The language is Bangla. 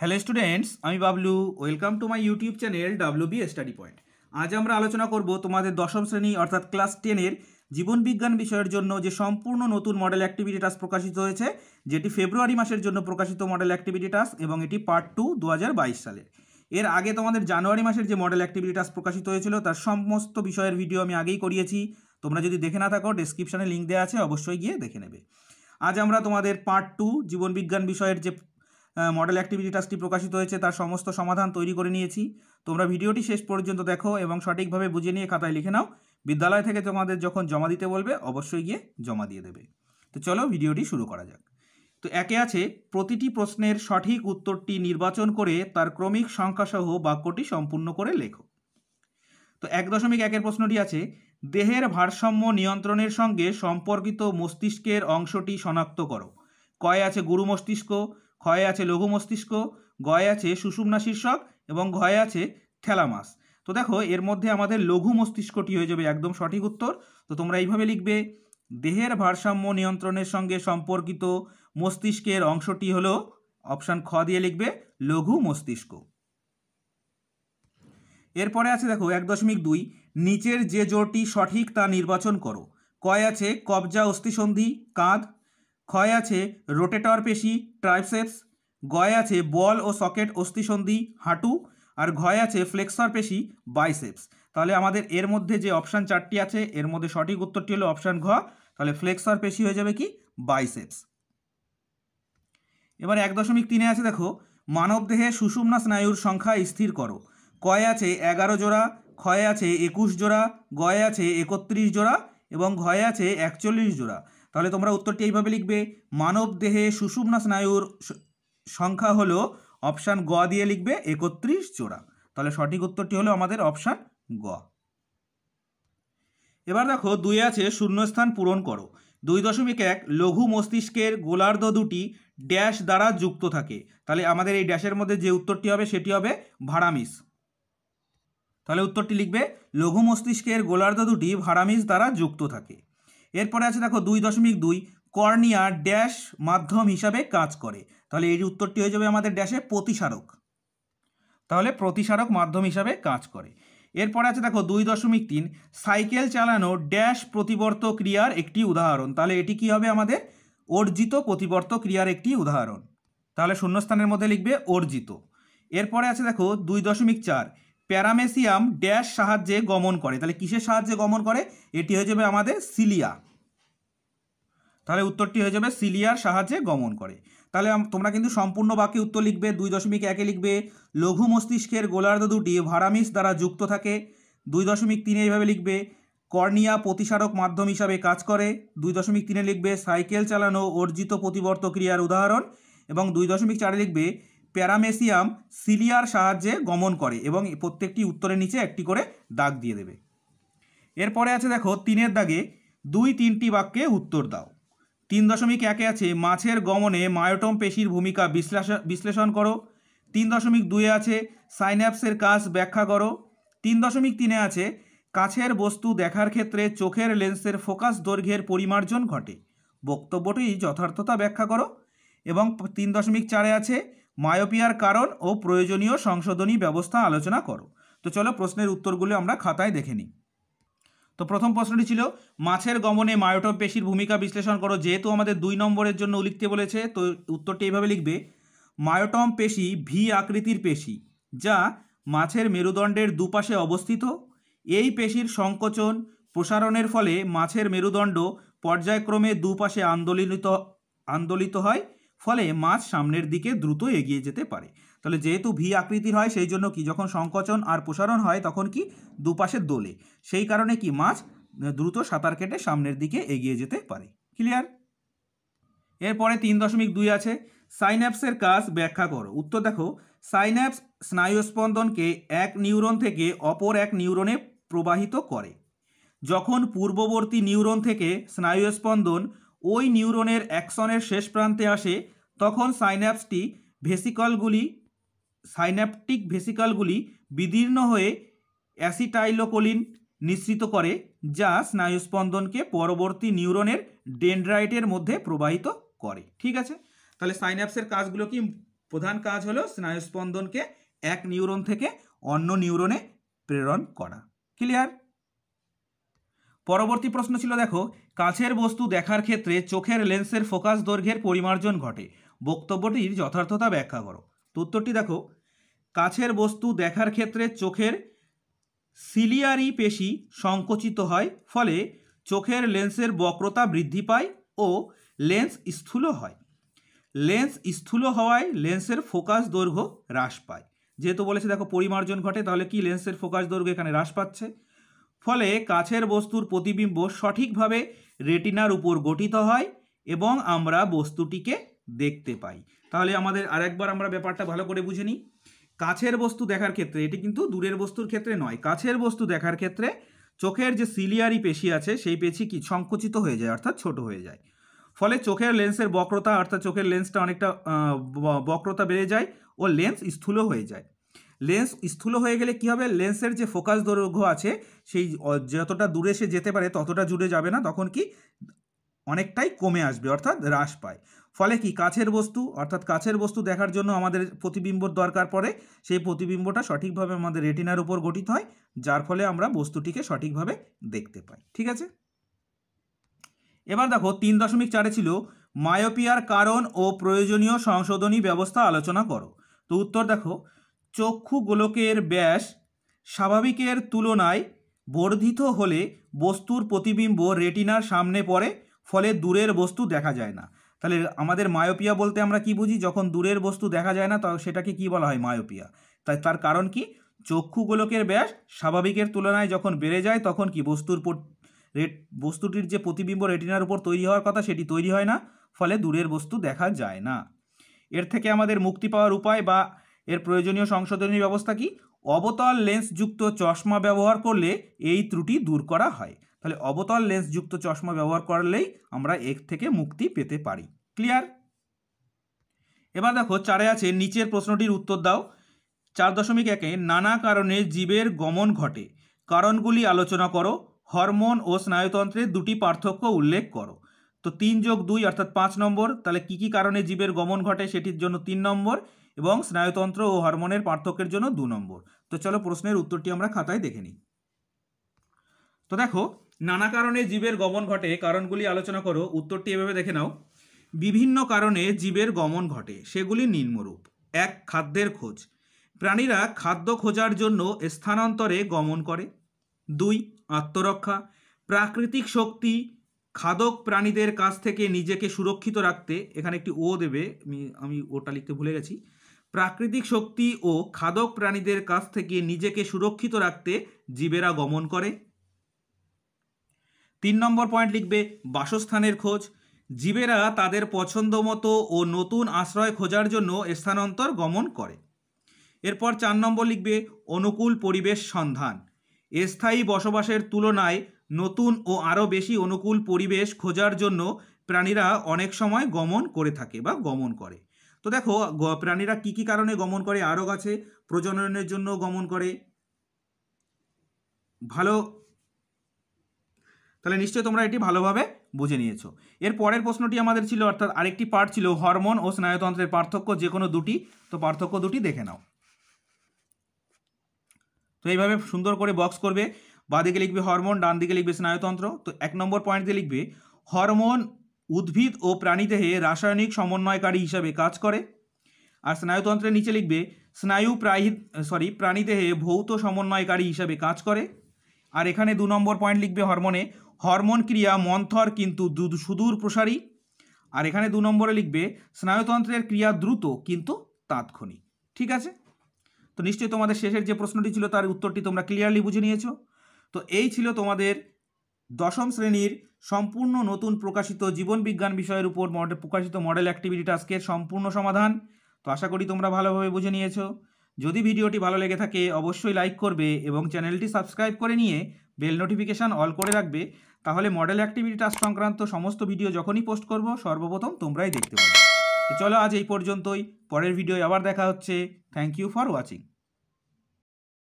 হ্যালো স্টুডেন্টস আমি Bablu welcome to my YouTube channel W B study point আজ আমরা আলোচনা করব তোমাদের দশম শ্রেণী অর্থাৎ ক্লাস টেনের জীবনবিজ্ঞান বিষয়ের জন্য যে সম্পূর্ণ নতুন মডেল অ্যাক্টিভিটি টাস্ক প্রকাশিত হয়েছে যেটি ফেব্রুয়ারি মাসের জন্য প্রকাশিত মডেল অ্যাক্টিভিটি টাস্ক এবং এটি পার্ট টু দু সালের এর আগে তোমাদের জানুয়ারি মাসের যে মডেল অ্যাক্টিভিটি টাস্ক প্রকাশিত হয়েছিল তার সমস্ত বিষয়ের ভিডিও আমি আগেই করিয়েছি তোমরা যদি দেখে না থাকো ডেসক্রিপশানে লিঙ্ক দেওয়া আছে অবশ্যই গিয়ে দেখে নেবে আজ আমরা তোমাদের পার্ট টু জীবনবিজ্ঞান বিষয়ের যে মডেল অ্যাক্টিভিটি টাস্কটি প্রকাশিত হয়েছে তার সমস্ত সমাধান তৈরি করে নিয়েছি তোমরা ভিডিওটি শেষ পর্যন্ত দেখো এবং সঠিকভাবে বুঝে নিয়ে খাতায় লিখে নাও বিদ্যালয় থেকে তোমাদের যখন জমা দিতে বলবে অবশ্যই গিয়ে জমা দিয়ে দেবে তো চলো ভিডিওটি শুরু করা যাক তো একে আছে প্রতিটি প্রশ্নের সঠিক উত্তরটি নির্বাচন করে তার ক্রমিক সংখ্যাসহ বাক্যটি সম্পূর্ণ করে লেখো তো এক দশমিক একের প্রশ্নটি আছে দেহের ভারসাম্য নিয়ন্ত্রণের সঙ্গে সম্পর্কিত মস্তিষ্কের অংশটি শনাক্ত করো কয় আছে গুরু মস্তিষ্ক ক্ষয়ে আছে লঘু মস্তিষ্ক গয়ে আছে সুষুম্না শীর্ষক এবং ঘয়ে আছে থ্যালামাস তো দেখো এর মধ্যে আমাদের লঘু মস্তিষ্কটি হয়ে যাবে একদম সঠিক উত্তর তো তোমরা এইভাবে লিখবে দেহের ভারসাম্য নিয়ন্ত্রণের সঙ্গে সম্পর্কিত মস্তিষ্কের অংশটি হলো অপশান খ দিয়ে লিখবে লঘু মস্তিষ্ক এরপরে আছে দেখো এক দশমিক দুই নিচের যে জোরটি সঠিক তা নির্বাচন করো কয় আছে কবজা অস্থিসন্ধি কাঁধ ক্ষয় আছে রোটেটর পেশি ট্রাইপসেপস গয় আছে বল ও সকেট অস্থিসন্ধি হাঁটু আর ঘয় আছে ফ্লেক্সর পেশি বাইসেপস তাহলে আমাদের এর মধ্যে যে অপশান চারটি আছে এর মধ্যে সঠিক উত্তরটি হলো অপশান ঘ তাহলে ফ্লেক্সর পেশি হয়ে যাবে কি বাইসেপস এবার এক দশমিক তিনে আছে দেখো মানবদেহে সুষুম্না স্নায়ুর সংখ্যা স্থির করো কয় আছে এগারো জোড়া ক্ষয় আছে একুশ জোড়া গয় আছে একত্রিশ জোড়া এবং ঘয় আছে একচল্লিশ জোড়া তাহলে তোমরা উত্তরটি এইভাবে লিখবে মানব দেহে সুষুমনা স্নায়ুর সংখ্যা হলো অপশান গ দিয়ে লিখবে একত্রিশ জোড়া তাহলে সঠিক উত্তরটি হলো আমাদের অপশান গ এবার দেখো দুই আছে শূন্যস্থান পূরণ করো দুই দশমিক এক লঘু মস্তিষ্কের গোলার্ধ দুটি ড্যাশ দ্বারা যুক্ত থাকে তাহলে আমাদের এই ড্যাশের মধ্যে যে উত্তরটি হবে সেটি হবে ভাড়ামিস তাহলে উত্তরটি লিখবে লঘু মস্তিষ্কের গোলার্ধ দুটি ভাড়ামিস দ্বারা যুক্ত থাকে এরপরে আছে দেখো দুই দশমিক দুই কর্নিয়া ড্যাশ মাধ্যম হিসাবে কাজ করে তাহলে এই উত্তরটি হয়ে যাবে আমাদের ড্যাশে প্রতিসারক তাহলে প্রতিসারক মাধ্যম হিসাবে কাজ করে এরপরে আছে দেখো দুই দশমিক তিন সাইকেল চালানো ড্যাশ প্রতিবর্ত ক্রিয়ার একটি উদাহরণ তাহলে এটি কি হবে আমাদের অর্জিত প্রতিবর্ত ক্রিয়ার একটি উদাহরণ তাহলে শূন্যস্থানের মধ্যে লিখবে অর্জিত এরপরে আছে দেখো দুই দশমিক চার প্যারামেসিয়াম ড্যাশ সাহায্যে গমন করে তাহলে কিসের সাহায্যে গমন করে এটি হয়ে যাবে আমাদের সিলিয়া তাহলে উত্তরটি হয়ে যাবে সিলিয়ার সাহায্যে গমন করে তাহলে তোমরা কিন্তু সম্পূর্ণ বাক্যে উত্তর লিখবে দুই দশমিক একে লিখবে লঘু মস্তিষ্কের গোলার্ধ দুটি ভারামিস দ্বারা যুক্ত থাকে দুই দশমিক তিনে এইভাবে লিখবে কর্নিয়া প্রতিসারক মাধ্যম হিসাবে কাজ করে দুই দশমিক তিনে লিখবে সাইকেল চালানো অর্জিত প্রতিবর্ত ক্রিয়ার উদাহরণ এবং দুই দশমিক চারে লিখবে প্যারামেসিয়াম সিলিয়ার সাহায্যে গমন করে এবং প্রত্যেকটি উত্তরের নিচে একটি করে দাগ দিয়ে দেবে এরপরে আছে দেখো তিনের দাগে দুই তিনটি বাক্যে উত্তর দাও তিন দশমিক একে আছে মাছের গমনে মায়োটম পেশির ভূমিকা বিশ্লেষণ বিশ্লেষণ করো তিন দশমিক দুয়ে আছে সাইন্যাপসের কাজ ব্যাখ্যা করো তিন দশমিক তিনে আছে কাছের বস্তু দেখার ক্ষেত্রে চোখের লেন্সের ফোকাস দৈর্ঘ্যের পরিমার্জন ঘটে বক্তব্যটি যথার্থতা ব্যাখ্যা করো এবং তিন দশমিক চারে আছে মায়োপিয়ার কারণ ও প্রয়োজনীয় সংশোধনী ব্যবস্থা আলোচনা করো তো চলো প্রশ্নের উত্তরগুলো আমরা খাতায় দেখে নিই তো প্রথম প্রশ্নটি ছিল মাছের গমনে মায়োটপ পেশির ভূমিকা বিশ্লেষণ করো যেহেতু আমাদের দুই নম্বরের জন্য লিখতে বলেছে তো উত্তরটি এইভাবে লিখবে মায়োটম পেশি ভি আকৃতির পেশি যা মাছের মেরুদণ্ডের দুপাশে অবস্থিত এই পেশির সংকোচন প্রসারণের ফলে মাছের মেরুদণ্ড পর্যায়ক্রমে দুপাশে আন্দোলিত আন্দোলিত হয় ফলে মাছ সামনের দিকে দ্রুত এগিয়ে যেতে পারে তাহলে যেহেতু ভি আকৃতির হয় সেই জন্য কি যখন সংকোচন আর প্রসারণ হয় তখন কি দুপাশে দোলে সেই কারণে কি মাছ দ্রুত সাঁতার কেটে সামনের দিকে এগিয়ে যেতে পারে ক্লিয়ার এরপরে তিন দশমিক দুই আছে সাইন্যাপসের কাজ ব্যাখ্যা করো উত্তর দেখো সাইন্যাপস স্নায়ুস্পন্দনকে এক নিউরন থেকে অপর এক নিউরনে প্রবাহিত করে যখন পূর্ববর্তী নিউরন থেকে স্নায়ুস্পন্দন ওই নিউরনের অ্যাকশনের শেষ প্রান্তে আসে তখন সাইন্যাপসটি ভেসিকলগুলি সাইন্যাপটিক ভেসিকলগুলি বিদীর্ণ হয়ে অ্যাসিটাইলোকোলিন নিঃসৃত করে যা স্নায়ুস্পন্দনকে পরবর্তী নিউরনের ডেন্ড্রাইটের মধ্যে প্রবাহিত করে ঠিক আছে তাহলে সাইন্যাপসের কাজগুলো কি প্রধান কাজ হলো স্নায়ুস্পন্দনকে এক নিউরন থেকে অন্য নিউরনে প্রেরণ করা ক্লিয়ার পরবর্তী প্রশ্ন ছিল দেখো কাছের বস্তু দেখার ক্ষেত্রে চোখের লেন্সের ফোকাস দৈর্ঘ্যের পরিমার্জন ঘটে বক্তব্যটির যথার্থতা ব্যাখ্যা করো উত্তরটি দেখো কাছের বস্তু দেখার ক্ষেত্রে চোখের সিলিয়ারি পেশি সংকুচিত হয় ফলে চোখের লেন্সের বক্রতা বৃদ্ধি পায় ও লেন্স স্থূল হয় লেন্স স্থূল হওয়ায় লেন্সের ফোকাস দৈর্ঘ্য হ্রাস পায় যেহেতু বলেছে দেখো পরিমার্জন ঘটে তাহলে কি লেন্সের ফোকাস দৈর্ঘ্য এখানে হ্রাস পাচ্ছে ফলে কাছের বস্তুর প্রতিবিম্ব সঠিকভাবে রেটিনার উপর গঠিত হয় এবং আমরা বস্তুটিকে দেখতে পাই তাহলে আমাদের আরেকবার আমরা ব্যাপারটা ভালো করে বুঝে নিই কাছের বস্তু দেখার ক্ষেত্রে এটি কিন্তু দূরের বস্তুর ক্ষেত্রে নয় কাছের বস্তু দেখার ক্ষেত্রে চোখের যে সিলিয়ারি পেশি আছে সেই পেশি কি সংকুচিত হয়ে যায় অর্থাৎ ছোট হয়ে যায় ফলে চোখের লেন্সের বক্রতা অর্থাৎ চোখের লেন্সটা অনেকটা বক্রতা বেড়ে যায় ও লেন্স স্থূল হয়ে যায় লেন্স স্থূল হয়ে গেলে কি হবে লেন্সের যে ফোকাস দৈর্ঘ্য আছে সেই যতটা দূরে সে যেতে পারে ততটা জুড়ে যাবে না তখন কি অনেকটাই কমে আসবে অর্থাৎ হ্রাস পায় ফলে কি কাছের বস্তু অর্থাৎ কাছের বস্তু দেখার জন্য আমাদের প্রতিবিম্বর দরকার পড়ে সেই প্রতিবিম্বটা সঠিকভাবে আমাদের রেটিনার উপর গঠিত হয় যার ফলে আমরা বস্তুটিকে সঠিকভাবে দেখতে পাই ঠিক আছে এবার দেখো তিন দশমিক চারে ছিল মায়োপিয়ার কারণ ও প্রয়োজনীয় সংশোধনী ব্যবস্থা আলোচনা করো তো উত্তর দেখো চক্ষু গোলকের ব্যাস স্বাভাবিকের তুলনায় বর্ধিত হলে বস্তুর প্রতিবিম্ব রেটিনার সামনে পড়ে ফলে দূরের বস্তু দেখা যায় না তাহলে আমাদের মায়োপিয়া বলতে আমরা কি বুঝি যখন দূরের বস্তু দেখা যায় না তা সেটাকে কি বলা হয় মায়োপিয়া তাই তার কারণ কি চক্ষু গোলকের ব্যাস স্বাভাবিকের তুলনায় যখন বেড়ে যায় তখন কি বস্তুর রেট বস্তুটির যে প্রতিবিম্ব রেটিনার উপর তৈরি হওয়ার কথা সেটি তৈরি হয় না ফলে দূরের বস্তু দেখা যায় না এর থেকে আমাদের মুক্তি পাওয়ার উপায় বা এর প্রয়োজনীয় সংশোধনী ব্যবস্থা কি অবতল লেন্সযুক্ত চশমা ব্যবহার করলে এই ত্রুটি দূর করা হয় তাহলে অবতল লেন্সযুক্ত চশমা ব্যবহার করলেই আমরা এর থেকে মুক্তি পেতে পারি ক্লিয়ার এবার দেখো চারে আছে নিচের প্রশ্নটির উত্তর দাও চার দশমিক একে নানা কারণে জীবের গমন ঘটে কারণগুলি আলোচনা করো হরমোন ও স্নায়ুতন্ত্রের দুটি পার্থক্য উল্লেখ করো তো তিন যোগ দুই অর্থাৎ পাঁচ নম্বর তাহলে কি কি কারণে জীবের গমন ঘটে সেটির জন্য তিন নম্বর এবং স্নায়ুতন্ত্র ও হরমোনের পার্থক্যের জন্য দু নম্বর তো চলো প্রশ্নের উত্তরটি আমরা খাতায় দেখে নিই তো দেখো নানা কারণে জীবের গমন ঘটে কারণগুলি আলোচনা করো উত্তরটি এভাবে দেখে নাও বিভিন্ন কারণে জীবের গমন ঘটে সেগুলি নিম্নরূপ এক খাদ্যের খোঁজ প্রাণীরা খাদ্য খোঁজার জন্য স্থানান্তরে গমন করে দুই আত্মরক্ষা প্রাকৃতিক শক্তি খাদক প্রাণীদের কাছ থেকে নিজেকে সুরক্ষিত রাখতে এখানে একটি ও দেবে আমি আমি ওটা লিখতে ভুলে গেছি প্রাকৃতিক শক্তি ও খাদক প্রাণীদের কাছ থেকে নিজেকে সুরক্ষিত রাখতে জীবেরা গমন করে তিন নম্বর পয়েন্ট লিখবে বাসস্থানের খোঁজ জীবেরা তাদের পছন্দ মতো ও নতুন আশ্রয় খোঁজার জন্য স্থানান্তর গমন করে এরপর চার নম্বর লিখবে অনুকূল পরিবেশ সন্ধান স্থায়ী বসবাসের তুলনায় নতুন ও আরও বেশি অনুকূল পরিবেশ খোঁজার জন্য প্রাণীরা অনেক সময় গমন করে থাকে বা গমন করে তো দেখো প্রাণীরা কি কি কারণে গমন করে আরও গাছে প্রজননের জন্য গমন করে ভালো তাহলে নিশ্চয়ই তোমরা এটি ভালোভাবে বুঝে নিয়েছো এর পরের প্রশ্নটি আমাদের ছিল অর্থাৎ আরেকটি পার্ট ছিল হরমোন ও স্নায়ুতন্ত্রের পার্থক্য যে কোনো দুটি তো পার্থক্য দুটি দেখে নাও তো এইভাবে সুন্দর করে বক্স করবে বাঁদিকে লিখবে হরমোন ডান দিকে লিখবে স্নায়ুতন্ত্র তো এক নম্বর পয়েন্ট দিয়ে লিখবে হরমোন উদ্ভিদ ও প্রাণীদেহে রাসায়নিক সমন্বয়কারী হিসাবে কাজ করে আর স্নায়ুতন্ত্রের নিচে লিখবে স্নায়ু প্রাহিত সরি প্রাণীদেহে ভৌত সমন্বয়কারী হিসাবে কাজ করে আর এখানে দু নম্বর পয়েন্ট লিখবে হরমোনে হরমোন ক্রিয়া মন্থর কিন্তু সুদূর প্রসারী আর এখানে দু নম্বরে লিখবে স্নায়ুতন্ত্রের ক্রিয়া দ্রুত কিন্তু তাৎক্ষণিক ঠিক আছে তো নিশ্চয়ই তোমাদের শেষের যে প্রশ্নটি ছিল তার উত্তরটি তোমরা ক্লিয়ারলি বুঝে নিয়েছো তো এই ছিল তোমাদের দশম শ্রেণীর সম্পূর্ণ নতুন প্রকাশিত জীবনবিজ্ঞান বিষয়ের উপর প্রকাশিত মডেল অ্যাক্টিভিটি টাস্কের সম্পূর্ণ সমাধান তো আশা করি তোমরা ভালোভাবে বুঝে নিয়েছো যদি ভিডিওটি ভালো লেগে থাকে অবশ্যই লাইক করবে এবং চ্যানেলটি সাবস্ক্রাইব করে নিয়ে বেল নোটিফিকেশান অল করে রাখবে তাহলে মডেল অ্যাক্টিভিটি টাস্ক সংক্রান্ত সমস্ত ভিডিও যখনই পোস্ট করব সর্বপ্রথম তোমরাই দেখতে পাবে তো চলো আজ এই পর্যন্তই পরের ভিডিও আবার দেখা হচ্ছে থ্যাংক ইউ ফর ওয়াচিং